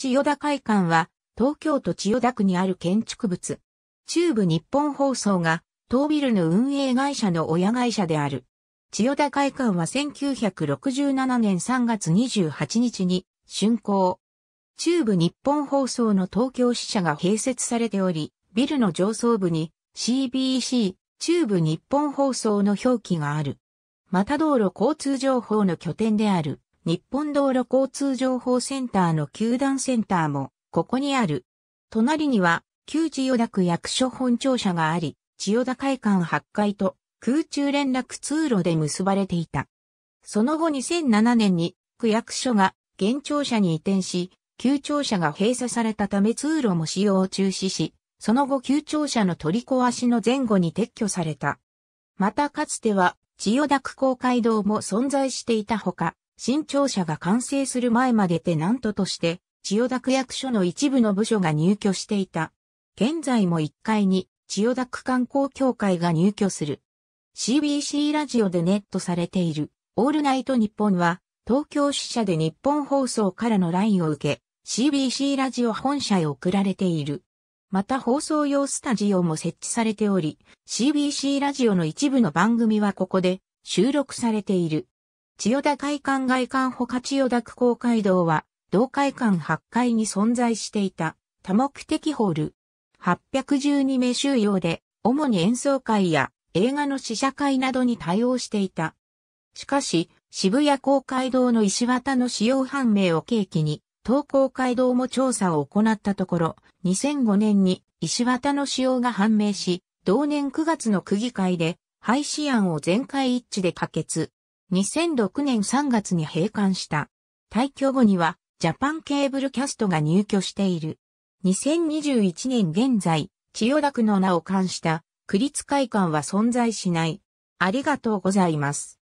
千代田会館は、東京都千代田区にある建築物。中部日本放送が、当ビルの運営会社の親会社である。千代田会館は1967年3月28日に、竣工。中部日本放送の東京支社が併設されており、ビルの上層部に CBC、中部日本放送の表記がある。また道路交通情報の拠点である。日本道路交通情報センターの球団センターもここにある。隣には旧千代田区役所本庁舎があり、千代田会館8階と空中連絡通路で結ばれていた。その後2007年に区役所が現庁舎に移転し、旧庁舎が閉鎖されたため通路も使用を中止し、その後旧庁舎の取り壊しの前後に撤去された。またかつては千代田区公会堂も存在していたほか、新庁舎が完成する前までテナントとして、千代田区役所の一部の部署が入居していた。現在も1階に、千代田区観光協会が入居する。CBC ラジオでネットされている、オールナイト日本は、東京支社で日本放送からの LINE を受け、CBC ラジオ本社へ送られている。また放送用スタジオも設置されており、CBC ラジオの一部の番組はここで収録されている。千代田会館外館ほか千代田区公会堂は、同会館8階に存在していた多目的ホール。812名収容で、主に演奏会や映画の試写会などに対応していた。しかし、渋谷公会堂の石綿の使用判明を契機に、東公会堂も調査を行ったところ、2005年に石綿の使用が判明し、同年9月の区議会で、廃止案を全会一致で可決。2006年3月に閉館した。退去後には、ジャパンケーブルキャストが入居している。2021年現在、千代田区の名を冠した、区立会館は存在しない。ありがとうございます。